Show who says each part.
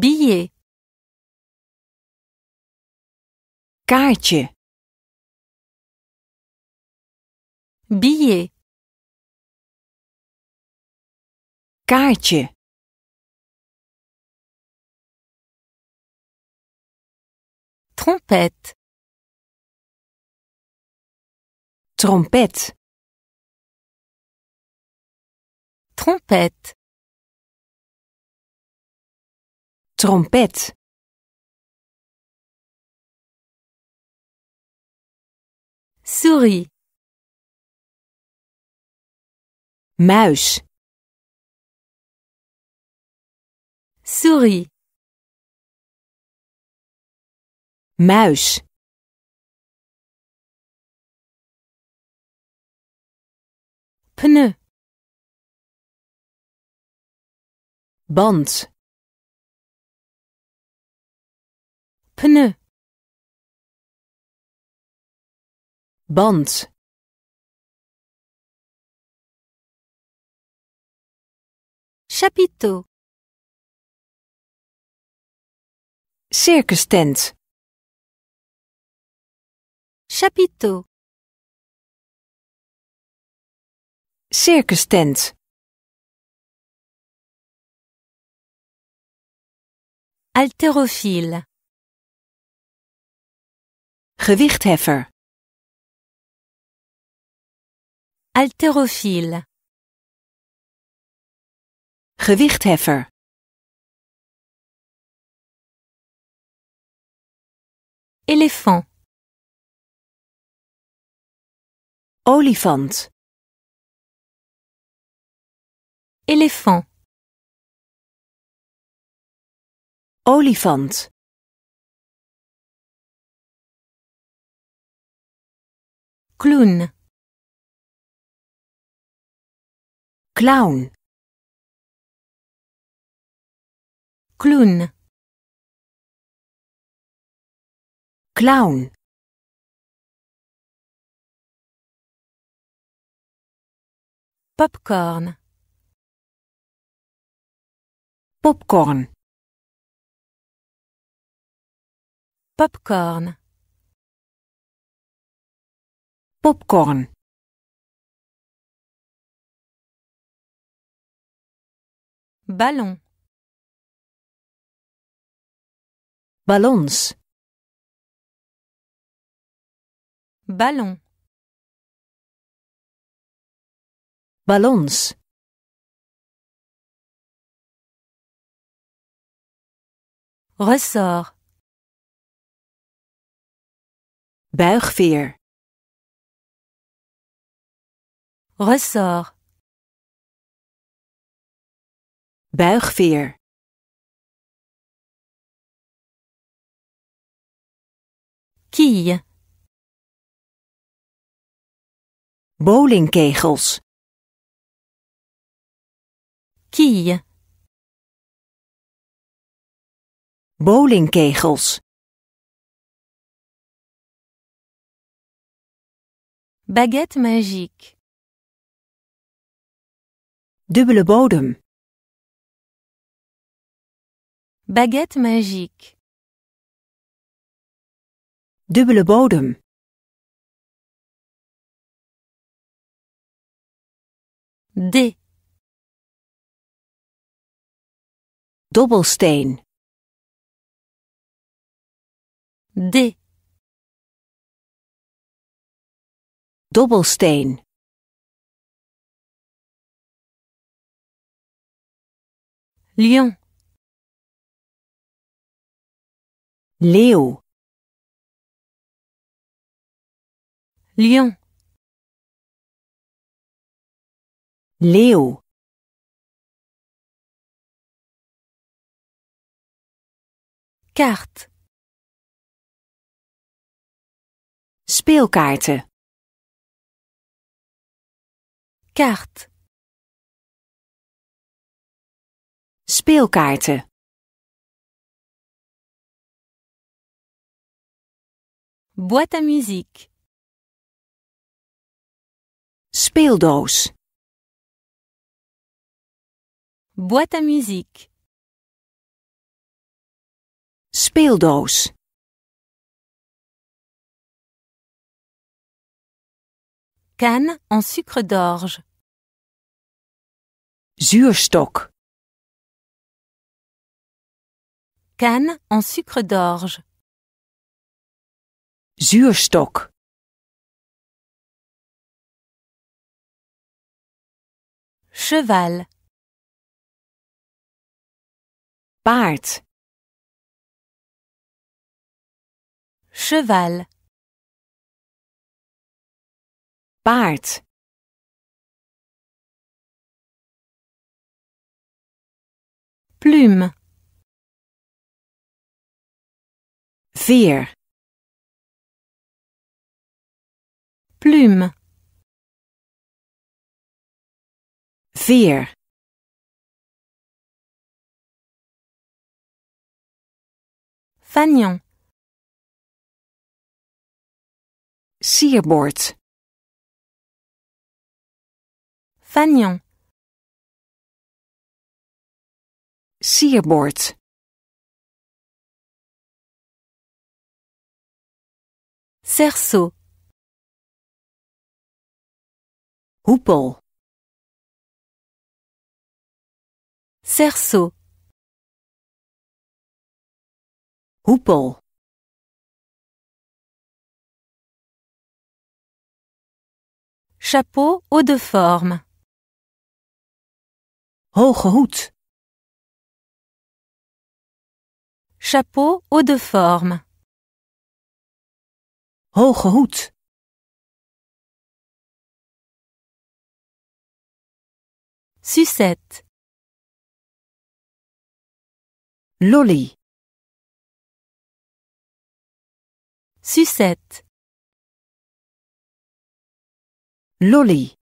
Speaker 1: billet kaartje billet kaartje trompette trompet trompette trompet souris muis souris muis pneu band pneu band chapiteau circus tent chapiteau circus tent haltérophile Gewichtheffer. Haltérophile. Gewichtheffer. elefant, Olifant. Éléphant. Olifant. Clown. Clown. Clown. Clown. Popcorn. Popcorn. Popcorn. popcorn ballon ballons ballon ballons ressort buigveer ressort buigveer quille bowlingkegels quille bowlingkegels baguette magique Dubbele bodem. Baguette magique. Dubbele bodem. D. Dobbelsteen. D. Dobbelsteen. Lion. Leo. Lion. Leo. Kaart. Speelkaarten. Kaart. Speelkaarten Boîte à musique Speeldoos Boîte à musique Speeldoos Canne en sucre d'orge. Zuurstok. Canne en sucre d'orge. Zuurstok. Cheval. Paard. Cheval. Paard. Plume. Veer. Plume. Veer. Fagnon. sierbord, Fagnon. sierbord. cerceau hoepel cerceau hoepel chapeau haut de forme hoge hoed chapeau haut de forme hoge hoed sucette lolly sucette lolly